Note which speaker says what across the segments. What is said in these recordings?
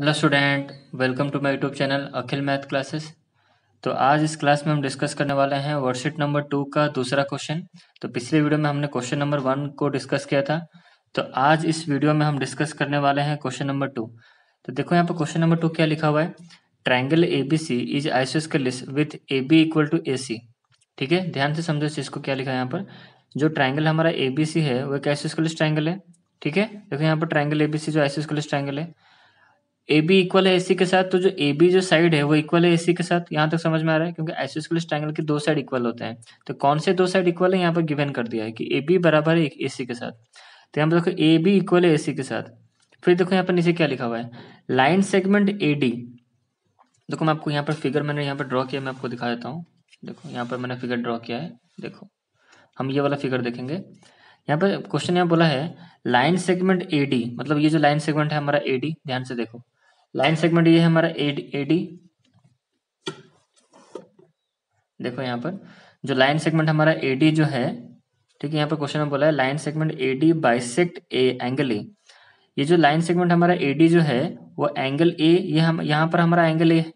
Speaker 1: hello student welcome to my YouTube channel Akhil math classes तो आज इस क्लास में हम डिस्कस करने वाले हैं वर्कशीट नंबर टू का दूसरा क्वेश्चन तो पिछले वीडियो में हमने क्वेश्चन नंबर वन को डिस्कस किया था तो आज इस वीडियो में हम डिस्कस करने वाले हैं क्वेश्चन नंबर टू तो देखो यहाँ पर क्वेश्चन नंबर टू क्या लिखा हुआ है triangle A B C is isosceles with A B equal to A C ठीक है ध्यान से समझो इसको क्या लिखा है यहाँ पर जो ट्राइंगल हमारा ए बी सी है वो एक आइसोस्केलिस ट्राइंगल है ठीक है देखो यहाँ पर ट्राइंगल ए बी सी जो आइसोस्केलिस ट्राइंगल है ए बी इक्वल है एसी के साथ तो जो ए बी जो साइड है वो इक्वल है एसी के साथ यहाँ तक तो समझ में आ रहा है क्योंकि आइसोस्केलिस ट्रायंगल के दो साइड इक्वल होते हैं तो कौन से दो साइड इक्वल है यहाँ पर गिवन कर दिया है कि ए बी बराबर है एसी के साथ तो यहाँ पर देखो ए बी इक्वल है एसी के साथ फिर देखो यहाँ पर नीचे क्या लिखा हुआ है लाइन सेगमेंट ए डी देखो मैं आपको यहाँ पर फिगर मैंने यहाँ पर ड्रॉ किया मैं आपको दिखा देता हूँ देखो यहाँ पर मैंने फिगर ड्रॉ किया है देखो हम ये वाला फिगर देखेंगे यहाँ पर क्वेश्चन यहाँ बोला है लाइन सेगमेंट ए डी मतलब ये जो लाइन सेगमेंट है हमारा ए डी ध्यान से देखो लाइन सेगमेंट ये है हमारा एडी देखो यहाँ पर जो लाइन सेगमेंट हमारा एडी जो है ठीक है यहाँ पर क्वेश्चन में बोला है line segment AD bisect A angle A ये जो लाइन सेगमेंट हमारा एडी जो है वो एंगल ए ये हम यहाँ पर हमारा एंगल ए है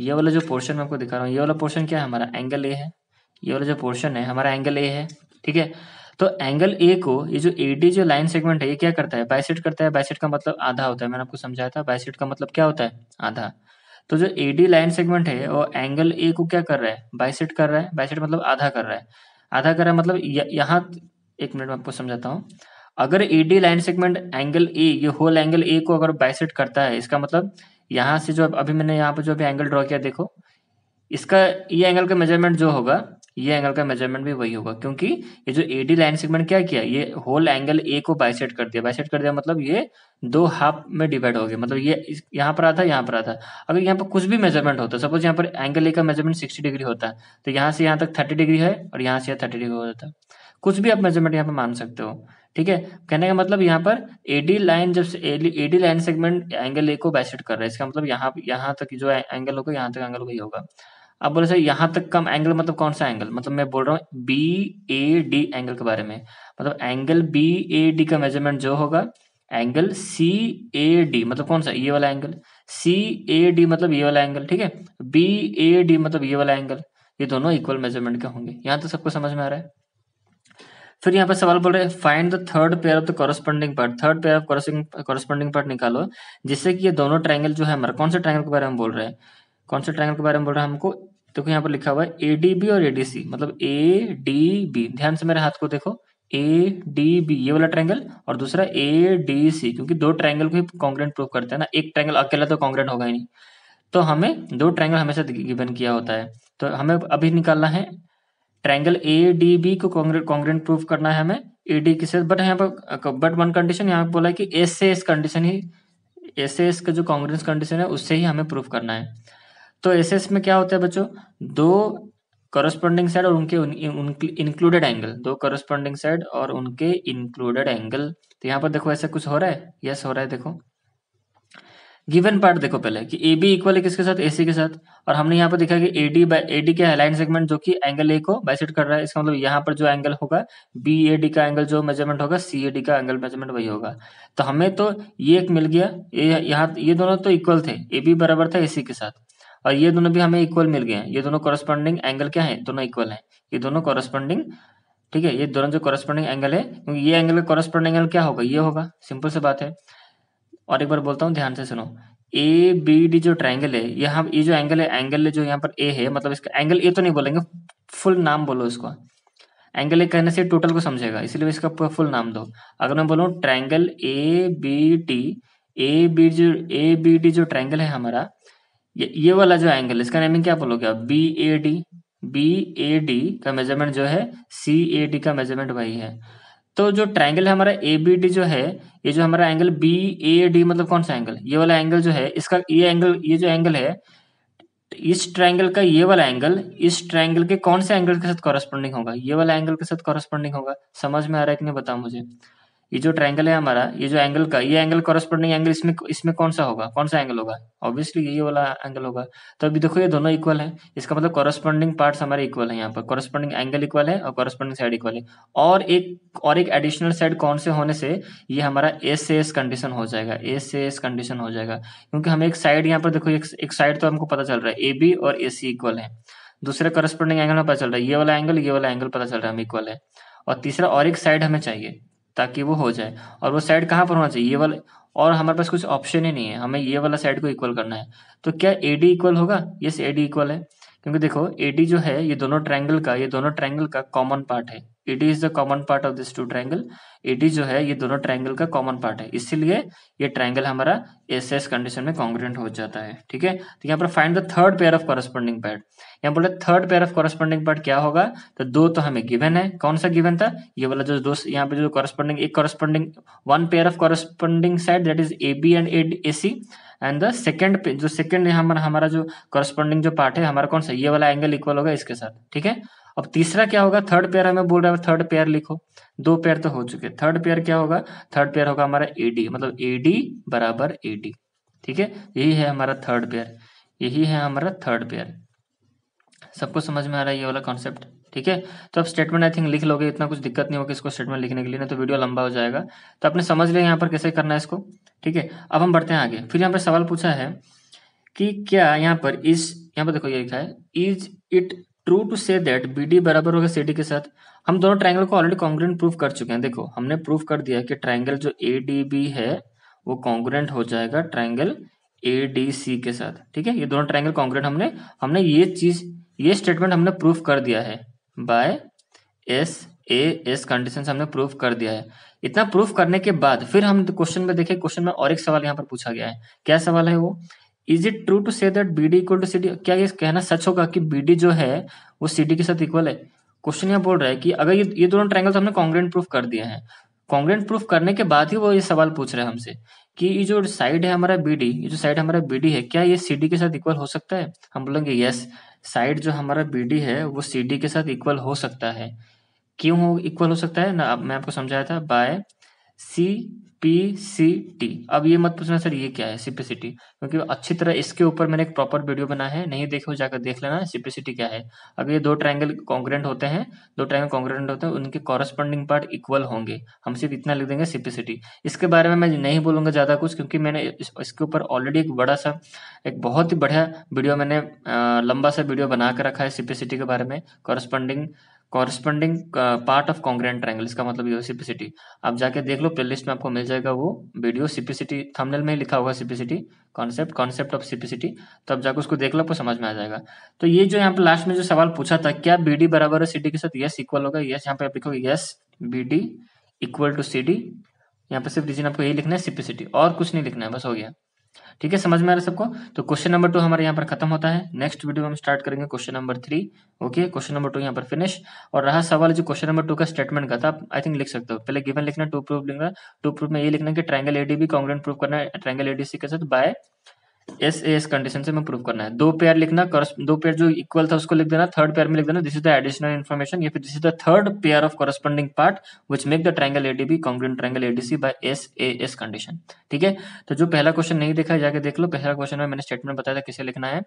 Speaker 1: ये वाला जो पोर्शन मैं आपको दिखा रहा हूँ ये वाला पोर्शन क्या है हमारा एंगल ए है ये वाला जो पोर्शन है हमारा एंगल ए है ठीक है तो एंगल ए को ये जो ए जो लाइन सेगमेंट है ये क्या करता है बाइसेट करता है बाइसेट का मतलब आधा होता है मैंने आपको समझाया था बाइसेट का मतलब क्या होता है आधा तो जो ए लाइन सेगमेंट है वो एंगल ए को क्या कर रहा है बाइसेट कर रहा है बाइसेट मतलब आधा कर रहा है आधा कर रहा है मतलब यहाँ एक मिनट में आपको समझाता हूँ अगर A line segment angle A ये होल एंगल ए को अगर बाइसेट करता है इसका मतलब यहाँ से जो अभी मैंने यहाँ पर जो अभी एंगल ड्रॉ किया देखो इसका ये एंगल का मेजरमेंट जो होगा ये एंगल का मेजरमेंट भी वही होगा क्योंकि ये जो एडी लाइन सेगमेंट क्या किया ये होल एंगल ए को बाइसेट कर दिया बाइसेट कर दिया मतलब ये दो हाफ में डिवाइड हो गया मतलब ये यहाँ पर आता यहाँ पर आता अगर यहाँ पर कुछ भी मेजरमेंट होता है सपोज यहाँ पर एंगल ए का मेजरमेंट सिक्सटी डिग्री होता तो यहाँ से यहाँ तक थर्टी डिग्री है और यहाँ से यहाँ थर्टी डिग्री हो जाता कुछ भी आप मेजरमेंट यहाँ पर मान सकते हो ठीक है कहने का मतलब यहाँ पर एडी लाइन जब AD line segment angle A को बाइसेट कर रहा है इसका मतलब यहाँ यहाँ तक जो एंगल होगा यहाँ तक एंगल वही होगा अब बोले सर यहां तक कम एंगल मतलब कौन सा एंगल मतलब मैं बोल रहा हूँ बी ए डी एंगल के बारे में मतलब एंगल बी ए डी का मेजरमेंट जो होगा एंगल सी ए डी मतलब कौन सा ये वाला एंगल सी ए डी मतलब ये वाला एंगल ठीक है बी ए डी मतलब ये वाला एंगल ये दोनों इक्वल मेजरमेंट के होंगे यहाँ तो सबको समझ में आ रहा है फिर यहाँ पर सवाल बोल रहे हैं find the third pair of the corresponding part third pair of corresponding part निकालो जिससे कि ये दोनों ट्राइंगल जो है हमारा कौन से ट्राइंगल के बारे में बोल रहे हैं कौन से ट्राइंगल के बारे में बोल रहे हैं हमको देखो यहाँ पर लिखा हुआ है एडीबी और एडीसी मतलब ए डी बी ध्यान से मेरे हाथ को देखो ए डी बी ये वाला ट्रायंगल और दूसरा ए डी सी क्योंकि दो ट्रायंगल को ही कॉन्ग्रेंट प्रूव करते हैं ना एक ट्रायंगल अकेला तो कॉन्ग्रेंट होगा ही नहीं तो हमें दो ट्रायंगल हमेशा गिवन किया होता है तो हमें अभी निकालना है ट्रायंगल ए डी बी को कॉन्ग्रेंट प्रूव करना है हमें ए डी के साथ बट यहाँ पर बट वन कंडीशन यहाँ पर बोला है कि एस से एस कंडीशन ही एस से एस का जो कॉन्ग्रेंस कंडीशन है उससे ही हमें प्रूव करना है तो एस में क्या होता है बच्चों दो करस्पॉन्डिंग साइड और उनके इंक्लूडेड एंगल दो करस्पॉन्डिंग साइड और उनके इंक्लूडेड एंगल तो यहाँ पर देखो ऐसा कुछ हो रहा है यस हो रहा है देखो गिवन पार्ट देखो पहले कि ए बी इक्वल है किसके साथ एसी के साथ और हमने यहाँ पर देखा कि A D by A D के लाइन सेगमेंट जो कि एंगल ए को बाइसेट कर रहा है इसका मतलब यहाँ पर जो एंगल होगा बी ए डी का एंगल जो मेजरमेंट होगा सी ए डी का एंगल मेजरमेंट वही होगा तो हमें तो ये एक मिल गया ये यहाँ ये दोनों तो इक्वल थे ए बी बराबर था ए सी के साथ और ये दोनों भी हमें इक्वल मिल गए हैं ये दोनों कॉरस्पॉन्डिंग एंगल क्या है दोनों इक्वल है ये दोनों कॉरस्पॉन्डिंग ठीक है ये दोनों जो कॉरस्पॉन्डिंग एंगल है क्योंकि ये एंगल का कॉरस्पॉन्डिंग एंगल क्या होगा ये होगा सिंपल से बात है और एक बार बोलता हूँ ध्यान से सुनो ए बी डी जो ट्राइंगल है यहाँ ये जो एंगल है एंगल जो यहाँ पर ए है मतलब इसका एंगल ए तो नहीं बोलेंगे फुल नाम बोलो इसको एंगल ए कहने से टोटल को समझेगा इसलिए इसका फुल नाम दो अगर मैं बोलूँ triangle A B T A B जो ए बी डी जो ट्राइंगल है हमारा ये ये वाला जो एंगल इसका नेमिंग क्या बोलोगे आप B A D B A D का मेजरमेंट जो है सी ए डी का मेजरमेंट वही है तो जो ट्राइंगल है हमारा ए बी डी जो है ये जो हमारा एंगल बी ए डी मतलब कौन सा एंगल ये वाला एंगल जो है इसका ये एंगल ये जो एंगल है इस ट्राइंगल का ये वाला एंगल इस ट्राइंगल के कौन से एंगल के साथ कॉरेस्पॉन्डिंग होगा ये वाला एंगल के साथ कॉरेस्पॉन्डिंग होगा समझ में आ रहा है कि नहीं बताओ मुझे ये जो ट्रायंगल है हमारा ये जो एंगल का ये एंगल कॉरेस्पॉन्डिंग एंगल इसमें इसमें कौन सा होगा कौन सा एंगल होगा ऑब्वियसली ये वाला एंगल होगा तो अभी देखो ये दोनों इक्वल है इसका मतलब कॉरेस्पॉन्डिंग पार्ट हमारे इक्वल है यहाँ पर कॉरेस्पॉन्डिंग एंगल इक्वल है और कॉरेस्पॉन्डिंग साइड इक्वल है और एक और एक एडिशनल साइड कौन से होने से ये हमारा एस से एस कंडीशन हो जाएगा एस से एस कंडीशन हो जाएगा क्योंकि हमें एक साइड यहाँ पर देखो एक साइड तो हमको पता चल रहा है ए बी और ए सी इक्वल है दूसरे करस्पॉन्डिंग एंगल में पता चल रहा है ये वाला एंगल ये वाला एंगल पता चल रहा है हम इक्वल है और तीसरा और एक साइड हमें चाहिए ताकि वो हो जाए और वो साइड कहाँ पर होना चाहिए ये वाला और हमारे पास कुछ ऑप्शन ही नहीं है हमें ये वाला साइड को इक्वल करना है तो क्या ए डी इक्वल होगा यस ए डी इक्वल है क्योंकि देखो ए डी जो है ये दोनों ट्राइंगल का ये दोनों ट्राइंगल का कॉमन पार्ट है it is the common part of this two triangle it जो है ये दोनों ट्राइंगल का कॉमन पार्ट है इसीलिए ये ट्राइंगल हमारा एस एस कंडीशन में कॉन्ग्रेंट हो जाता है ठीक है तो यहाँ पर find the third pair of corresponding part यहाँ बोले third pair of corresponding part क्या होगा तो दो तो हमें गिवन है कौन सा गिवन था ये वाला जो दो यहाँ पे जो कॉरेस्पॉन्डिंग एक corresponding one pair of corresponding side that is A B and A C and the second जो सेकेंड हमारा हमारा जो कॉरेस्पॉन्डिंग जो पार्ट है हमारा कौन सा ये वाला एंगल इक्वल होगा इसके साथ ठीक है अब तीसरा क्या होगा थर्ड पेयर हमें बोल रहा है थर्ड पेयर लिखो दो पेयर तो हो चुके थर्ड पेयर क्या होगा थर्ड पेयर होगा हमारा एडी मतलब एडी बराबर एडी ठीक है यही है हमारा थर्ड पेयर यही है हमारा थर्ड पेयर सबको समझ में आ रहा है ये वाला कॉन्सेप्ट ठीक है तो आप स्टेटमेंट आई थिंक लिख लोगे इतना कुछ दिक्कत नहीं होगी इसको स्टेटमेंट लिखने के लिए ना तो वीडियो लंबा हो जाएगा तो आपने समझ लिया यहाँ पर कैसे करना है इसको ठीक है अब हम बढ़ते हैं आगे फिर यहाँ पर सवाल पूछा है कि क्या यहाँ पर इस यहाँ पर देखो ये लिखा है is it true to say that B D बराबर होगा सी डी के साथ हम दोनों ट्राइंगल को ऑलरेडी कॉन्ग्रेंट प्रूफ कर चुके हैं देखो हमने प्रूफ कर दिया कि ट्राइंगल जो ए डी बी है वो कॉन्ग्रेंट हो जाएगा ट्राइंगल ए डी सी के साथ ठीक है ये दोनों ट्राइंगल कॉन्ग्रेंट हमने हमने ये चीज ये स्टेटमेंट हमने प्रूफ कर दिया है by S A S condition हमने प्रूफ कर दिया है इतना प्रूफ करने के बाद फिर हम क्वेश्चन तो में देखे क्वेश्चन में और एक सवाल यहाँ पर पूछा गया है क्या सवाल है वो is it true to say that B D equal to C D क्या ये कहना सच होगा कि बी डी जो है वो सी डी के साथ इक्वल है क्वेश्चन ये बोल रहा है कि अगर ये ये दोनों ट्रायंगल तो हमने कॉन्ग्रेंट प्रूफ कर दिए हैं कॉन्ग्रेंट प्रूफ करने के बाद ही वो ये सवाल पूछ रहे हैं हमसे कि ये जो साइड है हमारा बी डी ये जो साइड हमारा बी डी है क्या ये सी डी के साथ इक्वल हो सकता है हम बोलेंगे यस साइड जो हमारा बी डी है वो सी डी के साथ इक्वल हो सकता है क्यों हो इक्वल हो सकता है ना मैं आपको समझाया था by C P C T अब ये मत पूछना सर ये क्या है सीपीसीटी क्योंकि अच्छी तरह इसके ऊपर मैंने एक प्रॉपर वीडियो बनाया है नहीं देखे जाकर देख लेना सीपीसीटी क्या है अगर ये दो ट्राइंगल कॉन्ग्रेंट होते हैं दो ट्राइंगल कॉन्ग्रेंट होते हैं उनके कॉरेस्पॉन्डिंग पार्ट इक्वल होंगे हम सिर्फ इतना लिख देंगे सीपीसीटी इसके बारे में मैं नहीं बोलूंगा ज़्यादा कुछ क्योंकि मैंने इसके ऊपर ऑलरेडी एक बड़ा सा एक बहुत ही बढ़िया वीडियो मैंने लंबा सा वीडियो बना कर रखा है सीपीसीटी के बारे में corresponding corresponding part of congruent triangle इसका मतलब ये सिपिसिटी आप जाके देख लो प्लेलिस्ट में आपको मिल जाएगा वो वीडियो सिपिसिटी थंबनेल में ही लिखा होगा CPCT concept concept of CPCT तो आप जाके उसको देख लो आपको समझ में आ जाएगा तो ये जो यहाँ पे लास्ट में जो सवाल पूछा था क्या बी डी बराबर है सी डी के साथ यस इक्वल होगा यस यहाँ पे आप लिखोगे yes B D equal to C D यहाँ पे सिर्फ रीजन आपको यही लिखना है सिपिसिटी और कुछ नहीं लिखना है बस हो गया ठीक है समझ में आ रहा है सबको तो क्वेश्चन नंबर टू हमारे यहाँ पर खत्म होता है नेक्स्ट वीडियो में हम स्टार्ट करेंगे question number three okay question number two यहाँ पर फिनिश और रहा सवाल जो क्वेश्चन नंबर टू का स्टेटमेंट का था आई थिंक लिख सकते हो पहले गिवन लिखना टू प्रूफ लिखना टू प्रूफ में ये लिखना कि ट्रायंगल एडी भी कॉन्ग्रेंट प्रूफ करना है ट्राइंगल एडीसी के साथ by S A S condition से मैं प्रूव करना है दो पेयर लिखना दो पेयर जो इक्वल था उसको लिख देना थर्ड पेयर में लिख देना this is the additional information या फिर this is the third pair of corresponding part which make the triangle ADB congruent triangle ADC by S A S condition ठीक है तो जो पहला क्वेश्चन नहीं देखा जाके देख लो पहला क्वेश्चन में मैंने स्टेटमेंट बताया था किसे लिखना है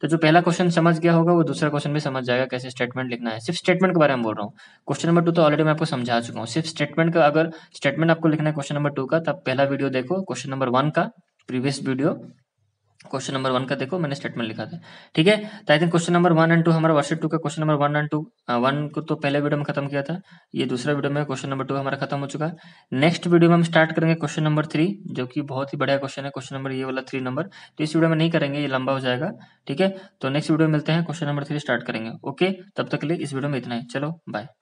Speaker 1: तो जो पहला क्वेश्चन समझ गया होगा वो दूसरा क्वेश्चन भी समझ जाएगा कैसे स्टेटमेंट लिखना है सिर्फ स्टेटमेंट के बारे में बोल रहा हूँ क्वेश्चन नंबर टू तो ऑलरेडी मैं आपको समझा चुका हूँ सिर्फ स्टेटमेंट का अगर स्टेटमेंट आपको लिखना है क्वेश्चन नंबर टू का तब पहला वीडियो देखो क्वेश्चन नंबर वन का previous video question number one का देखो मैंने स्टेटमेंट लिखा था ठीक है तो I think question number one and two हमारा वर्षिप टू का question number one and two one को तो पहले वीडियो में खत्म किया था ये दूसरा वीडियो में क्वेश्चन नंबर टू हमारा खत्म हो चुका है नेक्स्ट वीडियो में हम स्टार्ट करेंगे क्वेश्चन नंबर थ्री जो कि बहुत ही बढ़िया क्वेश्चन है क्वेश्चन नंबर ये वाला थ्री नंबर तो इस वीडियो में नहीं करेंगे ये लंबा हो जाएगा ठीक है तो नेक्स्ट वीडियो में मिलते हैं क्वेश्चन नंबर थ्री स्टार्ट करेंगे ओके तब तक के लिए इस वीडियो में इतना है चलो बाय